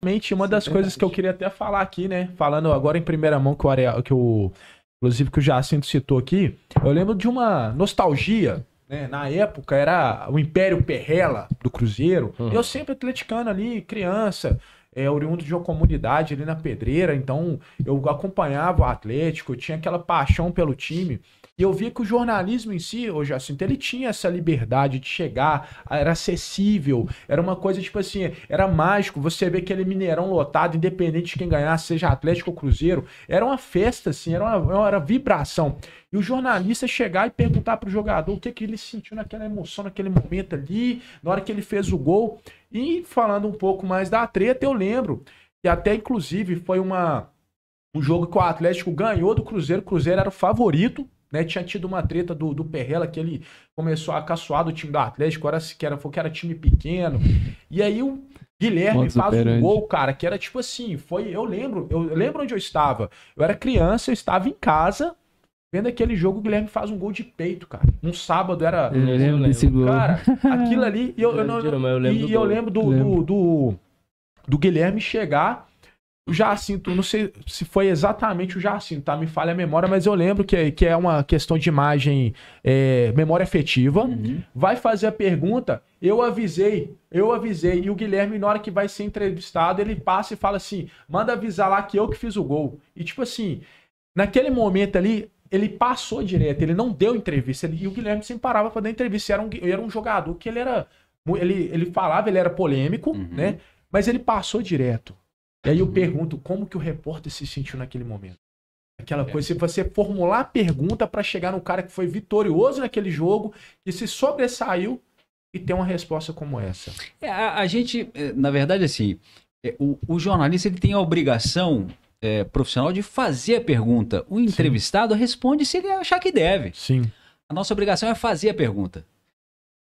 Exatamente, uma das é coisas que eu queria até falar aqui, né? Falando agora em primeira mão que o Ariel, que o inclusive que o Jacinto citou aqui, eu lembro de uma nostalgia, né? Na época era o Império Perrela do Cruzeiro. Uhum. Eu sempre atleticano ali, criança, é, oriundo de uma comunidade ali na Pedreira, então eu acompanhava o Atlético, eu tinha aquela paixão pelo time. E eu via que o jornalismo em si, hoje assim, ele tinha essa liberdade de chegar, era acessível, era uma coisa tipo assim, era mágico. Você ver aquele Mineirão lotado, independente de quem ganhasse, seja Atlético ou Cruzeiro, era uma festa, assim, era uma, era uma vibração. E o jornalista chegar e perguntar para o jogador o que, que ele sentiu naquela emoção, naquele momento ali, na hora que ele fez o gol. E falando um pouco mais da treta, eu lembro que até inclusive foi uma, um jogo que o Atlético ganhou do Cruzeiro. O Cruzeiro era o favorito né, tinha tido uma treta do, do Perrela que ele começou a caçoar do time do Atlético, era, que era, que era time pequeno. E aí o Guilherme faz operante. um gol, cara, que era tipo assim, foi. Eu lembro, eu lembro onde eu estava. Eu era criança, eu estava em casa, Vendo aquele jogo, o Guilherme faz um gol de peito, cara. Um sábado era. Eu lembro desse gol. Cara, aquilo ali. Eu, eu, não, eu e eu lembro do, do, do, do Guilherme chegar. O Jacinto, assim, não sei se foi exatamente o Jacinto, tá? Me falha a memória, mas eu lembro que, que é uma questão de imagem, é, memória afetiva. Uhum. Vai fazer a pergunta, eu avisei, eu avisei. E o Guilherme, na hora que vai ser entrevistado, ele passa e fala assim: manda avisar lá que eu que fiz o gol. E tipo assim, naquele momento ali, ele passou direto, ele não deu entrevista. Ele, e o Guilherme sempre parava para dar entrevista. Era um, era um jogador que ele era. Ele, ele falava, ele era polêmico, uhum. né? Mas ele passou direto. E aí eu uhum. pergunto como que o repórter se sentiu naquele momento. Aquela é. coisa, você formular a pergunta para chegar no cara que foi vitorioso naquele jogo, que se sobressaiu e ter uma resposta como essa. É, a, a, gente, eh, na verdade, assim, eh, o, o jornalista ele tem a obrigação é, profissional de fazer a pergunta. O entrevistado Sim. responde se ele achar que deve. Sim. A nossa obrigação é fazer a pergunta.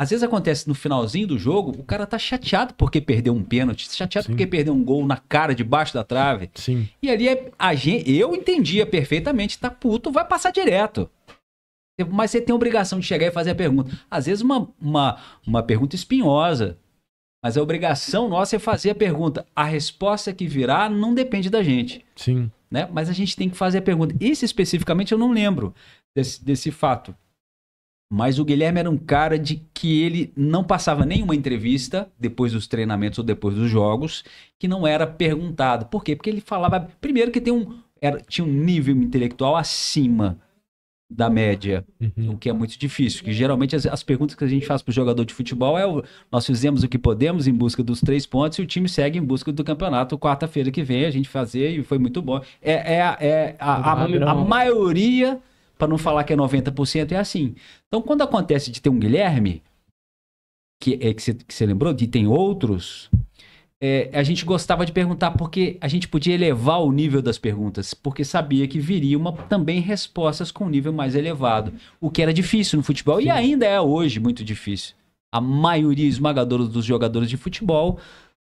Às vezes acontece no finalzinho do jogo, o cara tá chateado porque perdeu um pênalti, chateado Sim. porque perdeu um gol na cara, debaixo da trave. Sim. E ali é, a gente, eu entendia perfeitamente, tá puto, vai passar direto. Mas você tem a obrigação de chegar e fazer a pergunta. Às vezes uma, uma, uma pergunta espinhosa, mas a obrigação nossa é fazer a pergunta. A resposta que virá não depende da gente. Sim. Né? Mas a gente tem que fazer a pergunta. Esse especificamente eu não lembro desse, desse fato. Mas o Guilherme era um cara de que ele não passava nenhuma entrevista depois dos treinamentos ou depois dos jogos, que não era perguntado. Por quê? Porque ele falava. Primeiro que tem um, era, tinha um nível intelectual acima da uhum. média, uhum. o que é muito difícil. Que geralmente as, as perguntas que a gente faz para o jogador de futebol é o, nós fizemos o que podemos em busca dos três pontos e o time segue em busca do campeonato quarta-feira que vem a gente fazer e foi muito bom. É, é, é a, a, a, a maioria, para não falar que é 90%, é assim. Então quando acontece de ter um Guilherme, que é que você lembrou, de tem outros, é, a gente gostava de perguntar porque a gente podia elevar o nível das perguntas, porque sabia que viria uma, também respostas com um nível mais elevado, o que era difícil no futebol Sim. e ainda é hoje muito difícil. A maioria esmagadora dos jogadores de futebol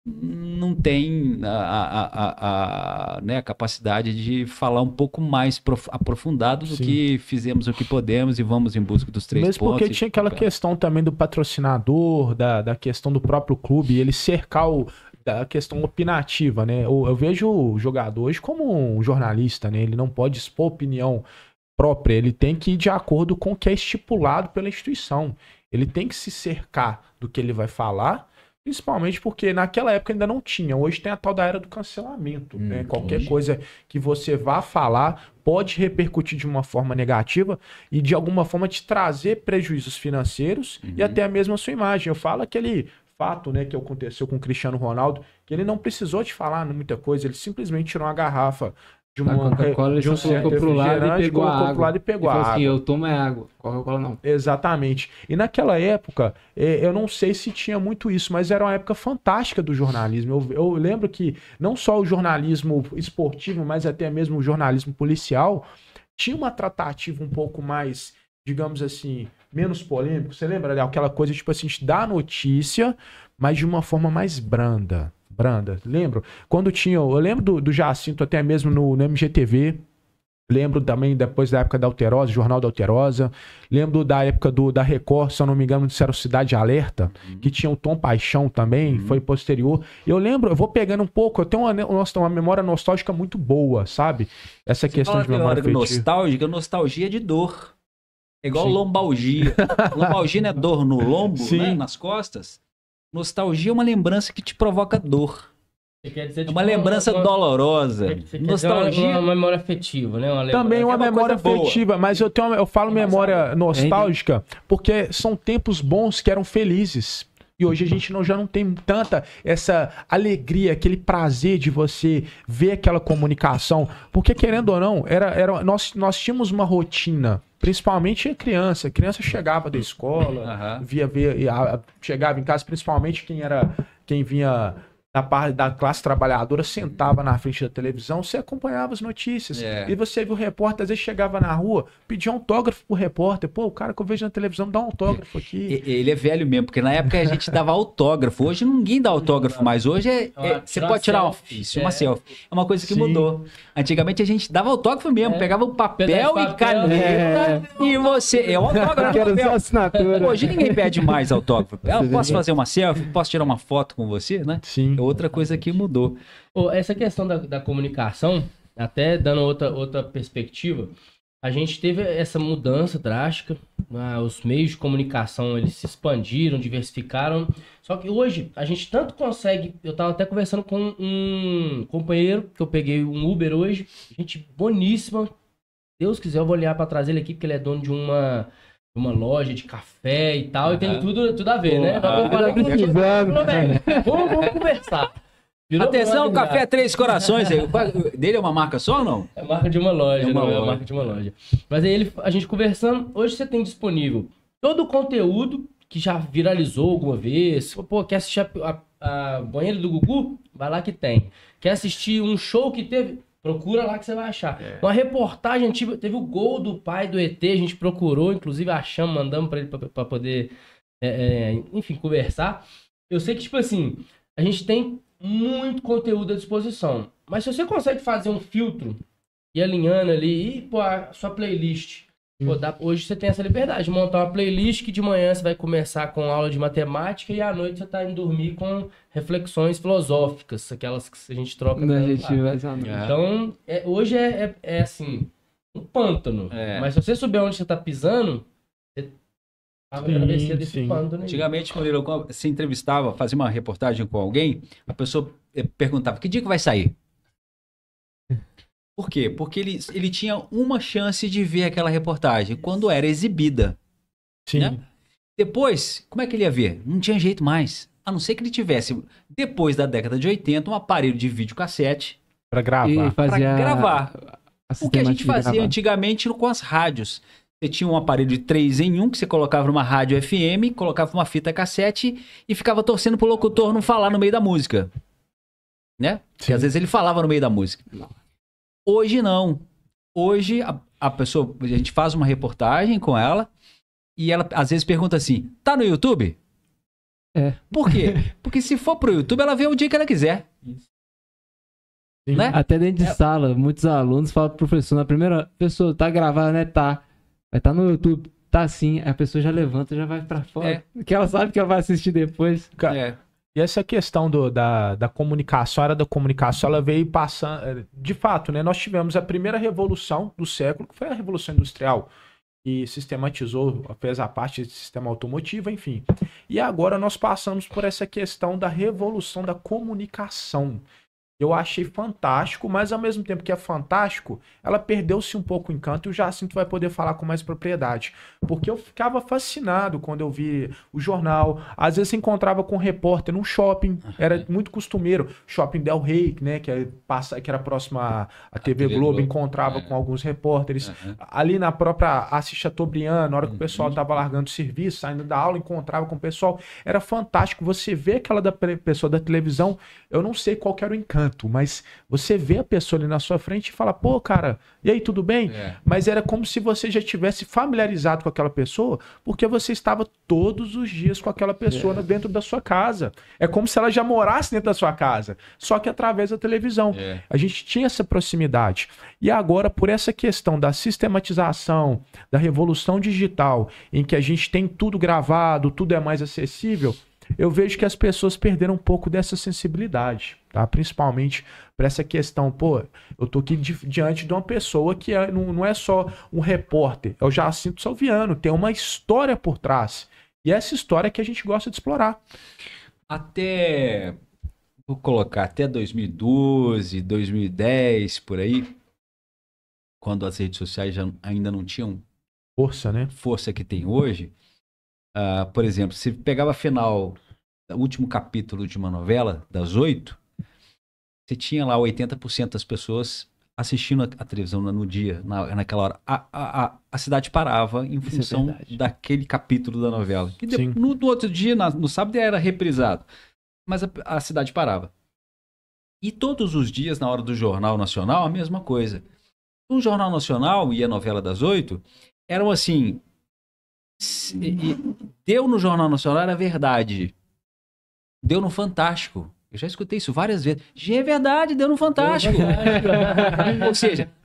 não tem a, a, a, a né, a capacidade de falar um pouco mais prof, aprofundado do Sim. que fizemos o que podemos e vamos em busca dos três Mesmo pontos. Mesmo porque tinha aquela questão também do patrocinador, da, da questão do próprio clube, ele cercar o, da questão opinativa, né? Eu, eu, vejo o jogador hoje como um jornalista, né? Ele não pode expor opinião própria, ele tem que ir de acordo com o que é estipulado pela instituição. Ele tem que se cercar do que ele vai falar, principalmente porque naquela época ainda não tinha. Hoje tem a tal da era do cancelamento, né? hum, né? Qualquer coisa que você vá falar pode repercutir de uma forma negativa e de alguma forma te trazer prejuízos financeiros uhum. e até mesmo a sua imagem. Eu falo aquele fato né, que aconteceu com o Cristiano Ronaldo, que ele não precisou de falar muita coisa, ele simplesmente tirou uma garrafa de uma é, Coca-Cola, de um pro lado e pegou a água. lado e pegou e assim, água. assim, eu tomo é água, Coca-Cola não. Exatamente. E naquela época, é, eu não sei se tinha muito isso, mas era uma época fantástica do jornalismo. Eu, eu lembro que não só o jornalismo esportivo, mas até mesmo o jornalismo policial, tinha uma tratativa um pouco mais, digamos assim, menos polêmico. Você lembra, Léo? Aquela coisa, tipo assim, a gente dá a notícia, mas de uma forma mais branda. Branda, lembro. Quando tinha. Eu lembro do, do Jacinto até mesmo no, no MGTV, Lembro também depois da época da Alterosa, Jornal da Alterosa. Lembro da época do, da Record, se eu não me engano, disseram Cidade Alerta, uhum. que tinha o Tom Paixão também, uhum. foi posterior. Eu lembro, eu vou pegando um pouco, eu tenho uma, nossa, uma memória nostálgica muito boa, sabe? Essa Você questão de memória, memória nostálgica, nostalgia de dor. É igual Sim. lombalgia. lombalgia é dor no lombo, né? nas costas. Nostalgia é uma lembrança que te provoca dor. Dizer, é uma tipo, lembrança uma, dolorosa. Você, nostalgia. Uma, uma, memória afetiva, né? Uma Também uma, é uma memória afetiva, boa. mas eu, tenho eu falo é memória nostálgica porque são tempos bons que eram felizes. E hoje a gente não, já não tem tanta essa alegria, aquele prazer de você ver aquela comunicação. Porque, querendo ou não, era, era, nós, nós tínhamos uma rotina. Principalmente a criança. A criança chegava da escola, uhum. via, via, chegava em casa, principalmente quem era quem vinha da parte da classe trabalhadora sentava na frente da televisão, você acompanhava as notícias. É. E você viu o repórter, às vezes chegava na rua, pedia um autógrafo pro repórter. Pô, o cara que eu vejo na televisão dá um autógrafo é. aqui. Ele é velho mesmo, porque na época a gente dava autógrafo. Hoje ninguém dá autógrafo mais. Hoje é, é, é você pode tirar uma, selfie, uma é. selfie. É uma coisa que Sim. mudou. Antigamente a gente dava autógrafo mesmo, é. pegava um papel, papel e caneta e você. É autógrafo. Quero assinatura. Hoje ninguém pede mais autógrafo. Eu posso fazer uma selfie? Posso tirar uma foto com você, né? Sim. Eu outra coisa que mudou. Oh, essa questão da, da comunicação, até dando outra, outra perspectiva, a gente teve essa mudança drástica, ah, os meios de comunicação eles se expandiram, diversificaram. Só que hoje a gente tanto consegue. Eu estava até conversando com um companheiro que eu peguei um Uber hoje, gente boníssima. Deus quiser, eu vou olhar para trazer ele aqui, porque ele é dono de uma uma loja de café e tal, uhum. e tem tudo, tudo a ver, Pô, né? Vamos, ah, vamos, vamos conversar. Virou Atenção, Café Três Corações. Dele é uma marca só ou não? É marca de uma loja, é uma, é loja. É marca de uma loja. Mas aí ele, a gente conversando, hoje você tem disponível todo o conteúdo que já viralizou alguma vez. Pô, quer assistir a, a, a banheira do Gugu? Vai lá que tem. Quer assistir um show que teve? Procura lá que você vai achar. É. Uma reportagem, tipo, teve o gol do pai do ET, a gente procurou, inclusive achamos, mandamos para ele para poder, é, é, enfim, conversar. Eu sei que, tipo assim, a gente tem muito conteúdo à disposição, mas se você consegue fazer um filtro e alinhando ali, e pô, a sua playlist Pô, uhum. dá, hoje você tem essa liberdade, montar uma playlist que de manhã você vai começar com aula de matemática e à noite você tá indo dormir com reflexões filosóficas, aquelas que a gente troca. a gente vai é. então, é, hoje é, é, é, assim, um pântano. É. Mas se você souber onde você tá pisando, você sim, desse sim. pântano. Aí. Antigamente, quando eu se entrevistava, fazia uma reportagem com alguém, a pessoa eh, perguntava, que dia que vai sair? Por quê? Porque ele, ele tinha uma chance de ver aquela reportagem quando era exibida. Sim. Né? Depois, como é que ele ia ver? Não tinha jeito mais. A não ser que ele tivesse, depois da década de 80, um aparelho de videocassete. Para gravar. Para gravar. A o que a gente fazia gravar. antigamente com as rádios. Você tinha um aparelho de 3 em 1 que você colocava numa rádio FM, colocava uma fita cassete e ficava torcendo pro locutor não falar no meio da música. Né? Porque às vezes ele falava no meio da música. Não. Hoje não. Hoje a, a pessoa, a gente faz uma reportagem com ela e ela às vezes pergunta assim: tá no YouTube? É. Por quê? Porque se for pro YouTube, ela vê o dia que ela quiser. Né? Até dentro de é. sala, muitos alunos falam pro professor, na primeira, pessoa, tá gravada, né? Tá. Vai tá no YouTube, tá sim. A pessoa já levanta, já vai pra fora. É. Que ela sabe que ela vai assistir depois. É. E essa questão do, da, da comunicação, a era da comunicação, ela veio passando. Eh, de fato, né, nós tivemos a primeira revolução do século, que foi a Revolução Industrial, que sistematizou, fez a parte do sistema automotivo, enfim. E agora nós passamos por essa questão da revolução da comunicação. Eu achei fantástico, mas ao mesmo tempo que é fantástico, ela perdeu-se um pouco o encanto e o Jacinto vai poder falar com mais propriedade. Porque eu ficava fascinado quando eu vi o jornal. Às vezes se encontrava com um repórter num shopping, era muito costumeiro. Shopping Del Rey, né, que, é passa, que era próximo à, TV, TV, Globo, Globo. encontrava é. com alguns repórteres. Uhum. Ali na própria Assis Chateaubriand, na hora que o uhum. pessoal estava largando o serviço, saindo da aula, encontrava com o pessoal. Era fantástico. Você vê aquela da pessoa da televisão, eu não sei qual era o encanto tanto, mas você vê a pessoa ali na sua frente e fala, pô, cara, e aí, tudo bem? É. Mas era como se você já tivesse familiarizado com aquela pessoa, porque você estava todos os dias com aquela pessoa é. dentro da sua casa. É como se ela já morasse dentro da sua casa, só que através da televisão. É. A gente tinha essa proximidade. E agora, por essa questão da sistematização, da revolução digital, em que a gente tem tudo gravado, tudo é mais acessível, eu vejo que as pessoas perderam um pouco dessa sensibilidade tá? Principalmente para essa questão, pô, eu tô aqui di diante de uma pessoa que é, não, não é só um repórter, é o Jacinto Salviano, tem uma história por trás. E é essa história que a gente gosta de explorar. Até, vou colocar, até 2012, 2010, por aí, quando as redes sociais já, ainda não tinham força, né? Força que tem hoje. Uh, por exemplo, se pegava a final, o último capítulo de uma novela, das oito, você tinha lá 80% das pessoas assistindo a, televisão no dia, na, naquela hora. A, a, a cidade parava em é função é daquele capítulo da novela. depois, no, no, outro dia, na, no sábado, era reprisado. Mas a, a cidade parava. E todos os dias, na hora do Jornal Nacional, a mesma coisa. O Jornal Nacional e a novela das oito eram assim. Se, deu no Jornal Nacional era verdade. Deu no Fantástico eu já escutei isso várias vezes. É verdade, deu no Fantástico. Deu no fantástico. Ou seja,